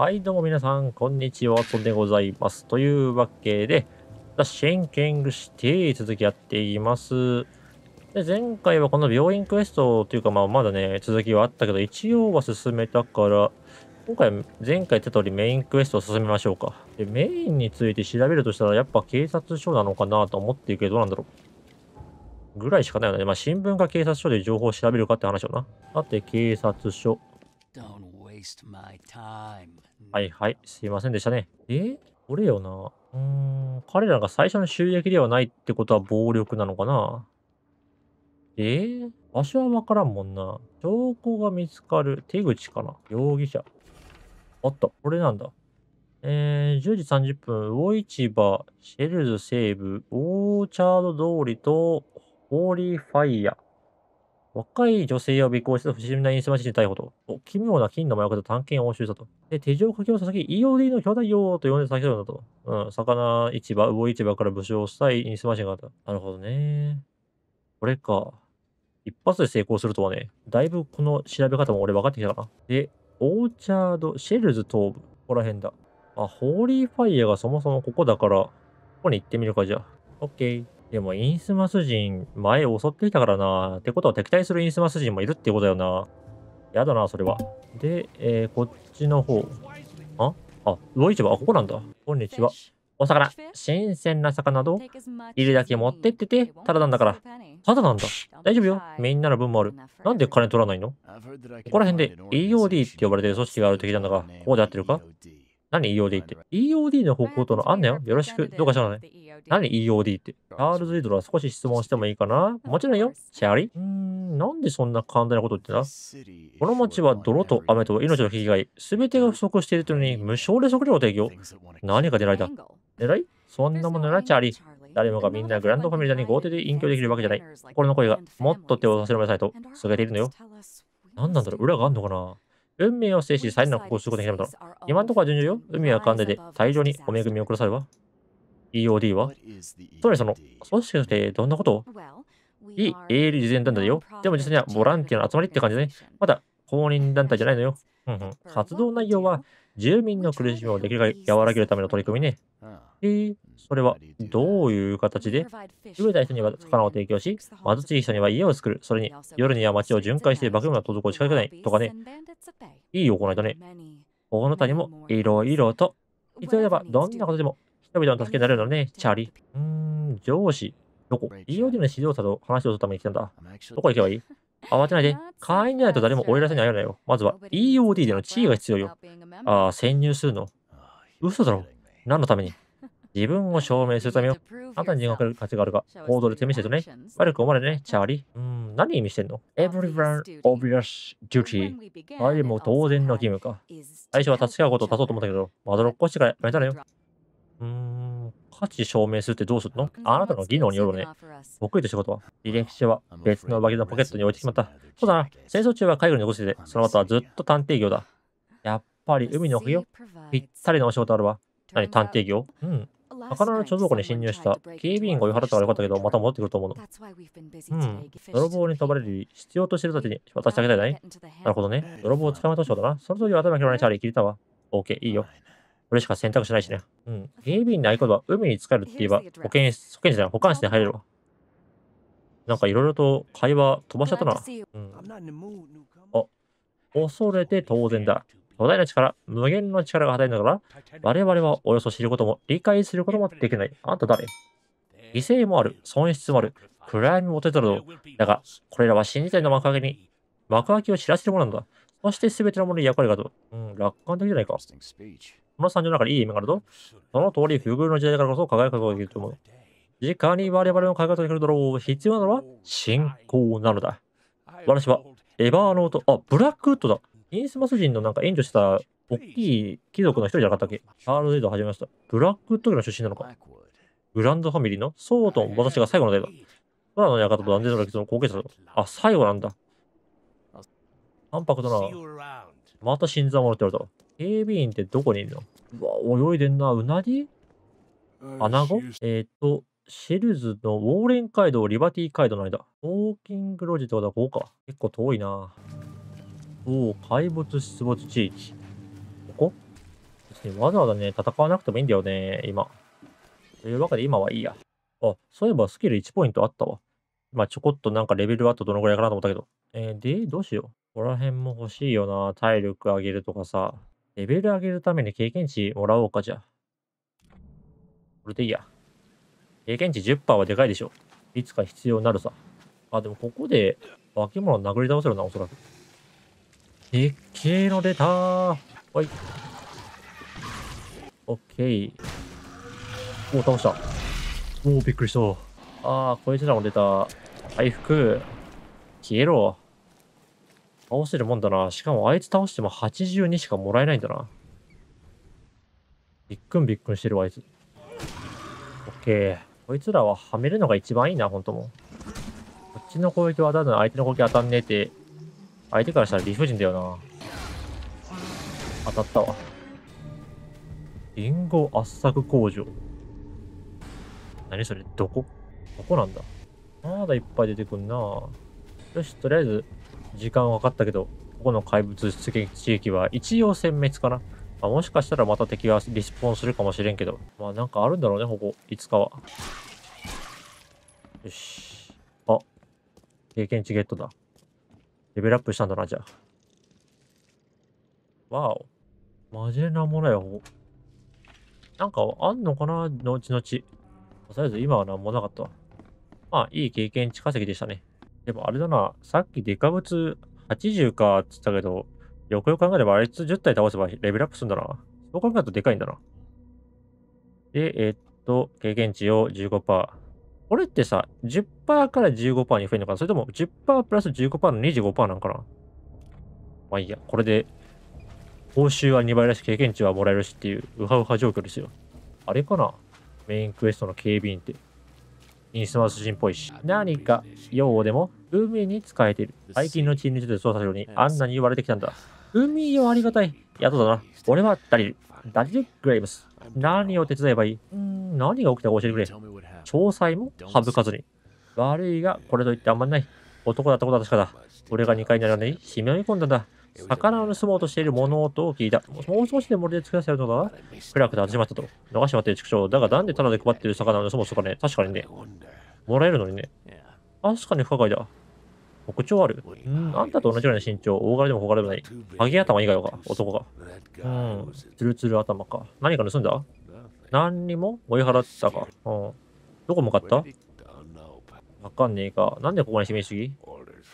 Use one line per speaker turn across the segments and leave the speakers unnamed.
はい、どうも皆さん、こんにちは、ワんでございます。というわけで、ザ・シェンキングして続きやっていきます。で、前回はこの病院クエストというか、まあ、まだね、続きはあったけど、一応は進めたから、今回、前回言った通りメインクエストを進めましょうか。で、メインについて調べるとしたら、やっぱ警察署なのかなと思ってるけど、どうなんだろう。ぐらいしかないよね。まあ、新聞か警察署で情報を調べるかって話よな。さて、警察署。はいはい、すいませんでしたね。えこれよな。うん、彼らが最初の収益ではないってことは暴力なのかなえ場所はわからんもんな。証拠が見つかる手口かな容疑者。あった、これなんだ。えー、10時30分、魚市場、シェルズ西部、オーチャード通りと、ホーリーファイヤー。若い女性を尾行した不審なインスマシに逮捕と。奇妙な金の麻薬と探検を押収したと。で、手錠書きの佐々木、EOD の兄弟用と呼んで先ほだと。うん、魚市場、魚市場から武将したいインスマシンがあった。なるほどね。これか。一発で成功するとはね、だいぶこの調べ方も俺分かってきたな。で、オーチャード、シェルズ東部。ここら辺だ。あ、ホーリーファイヤーがそもそもここだから、ここに行ってみるか、じゃあ。オッケー。でもインスマス人、前襲ってきたからな。ってことは敵対するインスマス人もいるってことだよな。やだな、それは。で、えー、こっちの方。ああ、魚市場、あ、ここなんだ。こんにちは。お魚、新鮮な魚ど、いるだけ持ってってて、ただなんだから。ただなんだ。大丈夫よ。みんなの分もある。なんで金取らないのここら辺で EOD って呼ばれてる組織がある敵なんだが、ここで合ってるか何 EOD って ?EOD の方向とのあんよよろしく。どうかしらね。何 EOD って。チャールズ・イドラは少し質問してもいいかなもちろんよ。チャリうーん、なんでそんな簡単なこと言ってなこの町は泥と雨と命の被害、すべてが不足しているとに無償で測量を提供。何が狙いだ狙いそんなものな、チャーリー。誰もがみんなグランドファミリーに豪邸で隠居できるわけじゃない。心の声がもっと手を差し伸べなさいと告げているのよ。何なんだろう裏があんのかな運命を制し、されなくすることになったの。今のところは順調よ。運命は完全で、大量にお恵みをくださるわ。EOD はつまりその、組織としてどんなことをいい営利事前団体だよ。でも実際にはボランティアの集まりって感じだね。まだ公認団体じゃないのよ。活動内容は住民の苦しみをできるだけ和らげるための取り組みね。えー、それはどういう形で優れた人には魚を提供し、貧しい人には家を作る。それに、夜には街を巡回して化け物届くを近くない。とかね。いい行いだね。この他にもいろいろと。いつればどんなことでも人々の助けになれるのね、チャーリー。うーん、上司。どこ ?EOD の指導者と話をするために来たんだ。どこ行けばいい慌てないで。会員でないと誰も俺らせに会えないよ。まずは EOD での地位が必要よ。ああ、潜入するの。嘘だろ。何のために自分を証明するためよ。あなたに人間る価値があるが、行動で手見せとね。悪く思われね、チャーリー。うん、何意味してんの ?Everyone obvious duty。あれも当然の義務か。最初は助け合うことを足そうと思ったけど、まどろっこしからやめたのよ。価値証明するってどうするのあなたの技能によるね。僕へと仕事は。履歴子は別の上着のポケットに置いてしまった。そうだな。戦争中は海軍に残してて、その後はずっと探偵業だ。やっぱり海の冬ぴったりのお仕事あるわ。何、探偵業うん。魚の貯蔵庫に侵入した。警備員が追い払ったからよかったけど、また戻ってくると思うの。うん。泥棒に飛ばれる必要としてるたちに渡してあげたいななるほどね。泥棒を捕まえたしうだな。その時は頭広にチャーリー切れたわ。OK、いいよ。これしか選択しないしね。うん。警備員い合言葉、海に浸かるって言えば、保健室、保健室じゃない、保管室に入れるわ。なんかいろいろと会話飛ばしちゃったな。うん。あ、恐れて当然だ。巨大な力、無限の力が働いながら、我々はおよそ知ることも理解することもできない。あんた誰犠牲もある、損失もある、暗闇もてたるだが、これらは新時代の幕開けに、幕開きを知らせるものなんだ。そして全てのものに役割があると。うん、楽観的じゃないか。この惨状の中にいい夢があると、その通り、不遇の時代からこそ輝くことができると思う。時間に我々の考え方ができるだろう。必要なのは信仰なのだ。私は、エバーノート、あ、ブラックウッドだ。インスマス人のなんか援助した大きい貴族の一人じゃなかったっけハールデードを始めました。ブラックウッドの出身なのかグランドファミリーのソートン、私が最後のデート。空の館と断然の歴史の後継者だ。あ、最後なんだ。淡白だな。また新参者って言われた。警備員ってどこにいるのうわ、泳いでんな。うなぎアナゴえっ、ー、と、シェルズのウォーレン街道、リバティ街道の間。ウォーキングロジットとはここか。結構遠いな。おお、怪物出没地域。ここ別にわざわざね、戦わなくてもいいんだよね、今。というわけで今はいいや。あ、そういえばスキル1ポイントあったわ。今ちょこっとなんかレベルアップどのくらいかなと思ったけど。えー、で、どうしよう。ここら辺も欲しいよな。体力上げるとかさ。レベル上げるために経験値もらおうか、じゃあ。これでいいや。経験値10%はでかいでしょ。いつか必要になるさ。あ、でもここで化け物殴り倒せるな、おそらく。でっけえの出たー。はい。オッケー。おお、倒した。おお、びっくりした。ああ、こいつらも出た。回復。消えろ。倒せるもんだな。しかもあいつ倒しても82しかもらえないんだな。びっくんびっくんしてるわ、あいつ。オッケー。こいつらははめるのが一番いいな、ほんともこっちの攻撃は当たるの相手の攻撃当たんねえって、相手からしたら理不尽だよな。当たったわ。リンゴ圧搾工場。何それどこどこなんだまだいっぱい出てくんなよし、とりあえず、時間はかかったけど、ここの怪物出撃地域は一応殲滅かな。まあ、もしかしたらまた敵はリスポーンするかもしれんけど。まあなんかあるんだろうね、ここ。いつかは。よし。あ。経験値ゲットだ。レベルアップしたんだな、じゃあ。わお。マジでなんもないよ、ここ。なんかあんのかな後々。とりあえず今はなんもなかったわ。まあ、いい経験値稼ぎでしたね。でもあれだな、さっきデカブツ80かっつったけど、よくよく考えればあいつ10体倒せばレベルアップするんだな。そう考えるとでかいんだな。で、えー、っと、経験値を15%。これってさ、10%から15%に増えるのかなそれとも10%プラス15%の25%なんかなまあいいや、これで、報酬は2倍だし、経験値はもらえるしっていう、ウハウハ状況ですよ。あれかなメインクエストの警備員って。インスマス人っぽいし、何か用でも海に使えている。最近の地列でいて捜査ようにあんなに言われてきたんだ。海よありがたい。とだな。俺はダリル。ダリル・グレイブス。何を手伝えばいいん何が起きたか教えてくれ。詳細も省かずに。悪いが、これといってあんまりない。男だったことは確かだ。俺が2階になんで、ね、締め込んだんだ。魚を盗もうとしている物音を聞いた。もう少しで森で作らせるのが暗くクって始まったと。逃しまって畜生。だがなんでタダで配っている魚を盗もうとかね。確かにね。もらえるのにね。確かに不可解だ。特徴ある。うん、あんたと同じような身長、大柄でも小柄でもない。ハゲ頭以外は男が。うん、ツルツル頭か。何か盗んだ何にも追い払ったか。うん。どこ向かったわかんねえか。なんでここに示しすぎ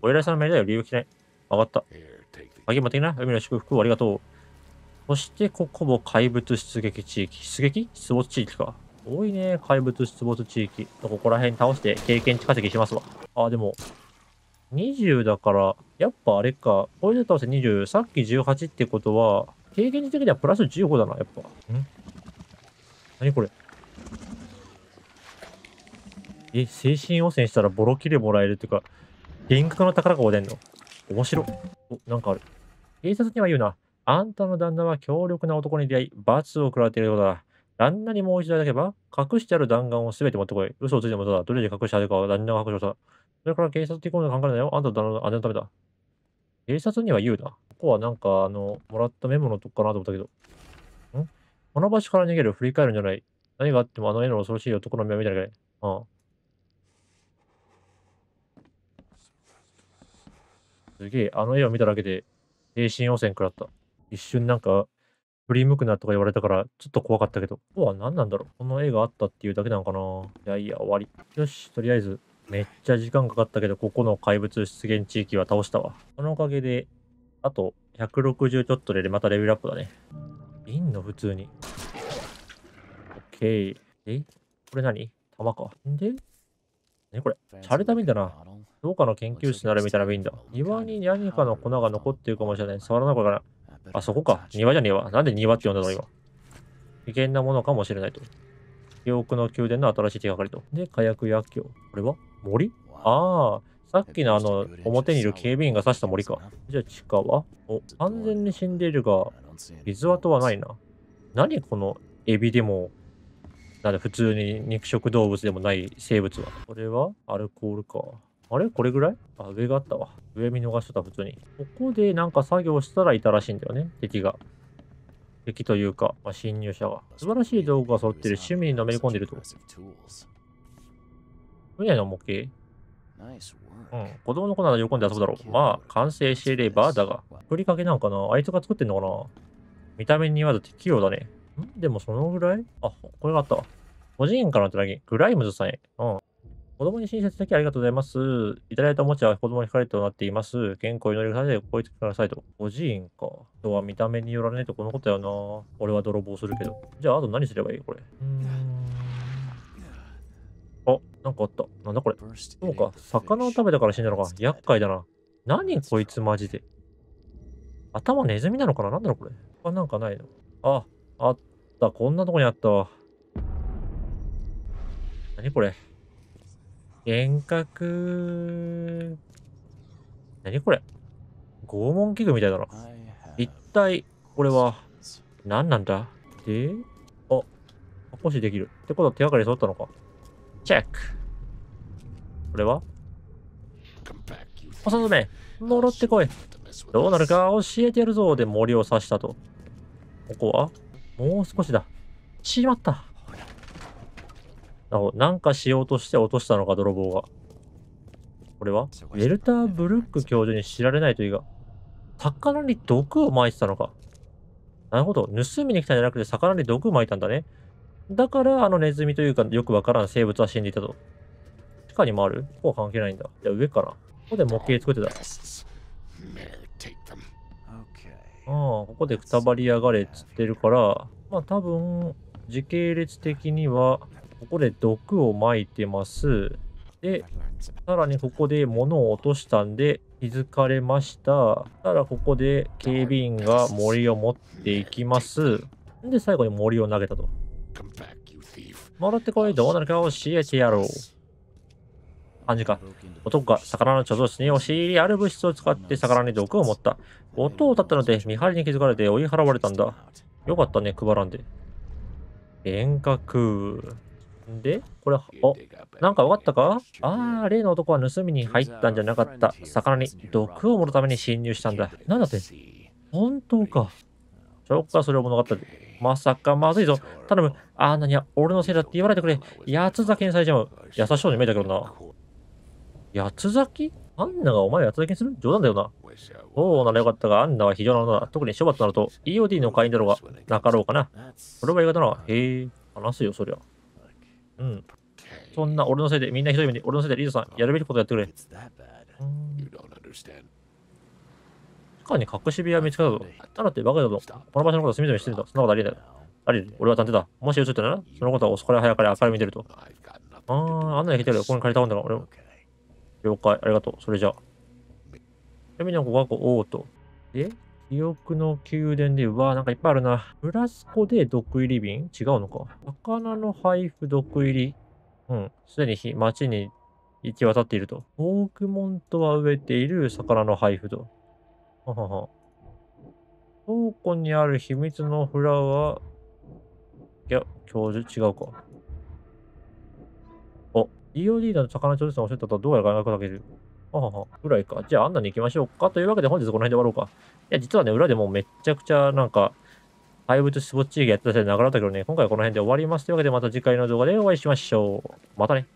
お偉いさんの命令だよ、理由聞きない。わかった。げま的な海の祝福をありがとう。そしてここも怪物出撃地域。出撃出没地域か。多いね。怪物出没地域。ここら辺倒して経験値稼ぎしますわ。あ、でも、20だから、やっぱあれか。これで倒せ20、さっき18ってことは、経験値的にはプラス15だな、やっぱ。ん何これえ、精神汚染したらボロ切れもらえるっていうか、幻覚の宝がおでんの面白。お、なんかある。警察には言うな。あんたの旦那は強力な男に出会い、罰を食らっているようだ。旦那にもう一度だけば、隠してある弾丸をすべて持ってこい。嘘をついてもただ。どれで隠してあるかは旦那が白状した。それから警察的なこと考えるなよ。あんたの旦那の姉のためだ。警察には言うな。ここはなんか、あの、もらったメモのとこかなと思ったけど。んこの場所から逃げる。振り返るんじゃない。何があってもあの絵の恐ろしい男の目を見たらいけない。ああ。すげえ、あの絵を見ただけで、精神汚染食らった。一瞬なんか、振り向くなとか言われたから、ちょっと怖かったけど、ここは何なんだろうこの絵があったっていうだけなのかないやいや、終わり。よし、とりあえず、めっちゃ時間かかったけど、ここの怪物出現地域は倒したわ。そのおかげで、あと160ちょっとでまたレベルアップだね。いんの普通に。オッケー。えこれ何弾か。んでね、これ、チャレたみだな。農家の研究室になるみたいなんだ。庭に何かの粉が残ってるかもしれない。触らないから。あ、そこか。庭じゃねえわ。なんで庭って呼んだの今。危険なものかもしれないと。記憶の宮殿の新しい手がかりと。で、火薬薬莢。これは森ああ、さっきのあの、表にいる警備員が刺した森か。じゃあ、地下はお、完全に死んでいるが、水跡はないな。何このエビでもなんだ、普通に肉食動物でもない生物は。これはアルコールか。あれこれぐらいあ、上があったわ。上見逃しとった、普通に。ここでなんか作業したらいたらしいんだよね、敵が。敵というか、まあ、侵入者が。素晴らしい道具が揃ってる。趣味にのめり込んでると。船の模型うん、子供の子なら喜んで遊ぶだろう。まあ、完成していれば、だが、ふりかけなんかなあいつが作ってんのかな見た目に言わず適用だね。でもそのぐらいあ、これがあったわ。5次からの手紙、グライムズさんへ。うん。子供に親切的ありがとうございます。いただいたおもちゃは子供に光となっています。健康に祈りください。つかくださいと。5次元か。日は見た目によらないとこのことやな。俺は泥棒するけど。じゃあ、あと何すればいいこれ。あ、なんかあった。なんだこれ。そうか。魚を食べたから死んだのか。厄介だな。何こいつマジで。頭ネズミなのかななんだろうこれ。他なんかないの。あ、あっったこんなとこにあったわ何これ幻覚何これ拷問器具みたいだな一体これは何なんだであ少しできるってことは手がかり揃ったのかチェックこれはおさずめ戻ってこいどうなるか教えてやるぞで森を刺したとここはもう少しだ。しまった。なんかしようとして落としたのか、泥棒が。これはウェルター・ブルック教授に知られないというが、魚に毒を撒いてたのか。なるほど。盗みに来たんじゃなくて、魚に毒を撒いたんだね。だから、あのネズミというか、よくわからん生物は死んでいたと。地下にもあるここは関係ないんだ。じゃあ上かな。ここで模型作ってた。うん、ここでくたばりやがれっつってるから、まあ多分、時系列的には、ここで毒をまいてます。で、さらにここで物を落としたんで気づかれました。ただここで警備員が森を持っていきます。で、最後に森を投げたと。もらってこい、どうなるか教えてやろう。3時間。男が魚の貯蔵室に押し入りある物質を使って魚に毒を持った。音を立ったので見張りに気づかれて追い払われたんだ。よかったね、配らんで。遠隔。で、これ、お、なんか分かったかああ、例の男は盗みに入ったんじゃなかった。魚に毒を盛るために侵入したんだ。なんだって本当か。そっか、それを物語る。まさかまずいぞ。頼む。ああ、なに俺のせいだって言われてくれ。八つ酒にされちゃう。優しそうに見えたけどな。八つ咲きアンナがお前八つ咲きする冗談だよな。そうならよかったが、アンナは非常なのだ。特に処罰となると、EOD の会員だろうが、なかろうかな。それは言い方な。へえ、話すよ、そりゃ。うん。そんな俺のせいで、みんなひどい目に、俺のせいでリードさん、やるべきことやってくれ。しかに隠し部屋見つけたぞ。ただってバカだぞ。この場所のことを隅々してると、そんなことありえない。あり俺は探偵だ。もし映ってたら、そのことは遅かれ早かれ明るみ見出ると。ああ、アんなに聞いてる。ここに借りたもんだろ。俺も。了解、ありがとう。それじゃあ。ちなみに、ここがこう、王と。で、記憶の宮殿で、うわなんかいっぱいあるな。フラスコで毒入り瓶違うのか。魚の配布毒入り。うん。すでに町に行き渡っていると。オークモントは植えている魚の配布と。ははは。倉庫にある秘密のフラワー。いや、教授違うか。DOD の高菜調理さんおっしゃったとどうやら外国だけで。はははぐらいか。じゃあ、あんなに行きましょうか。というわけで、本日この辺で終わろうか。いや、実はね、裏でもうめちゃくちゃ、なんか、廃物スポッチーゲやってたせいで流れたけどね、今回はこの辺で終わります。というわけで、また次回の動画でお会いしましょう。またね。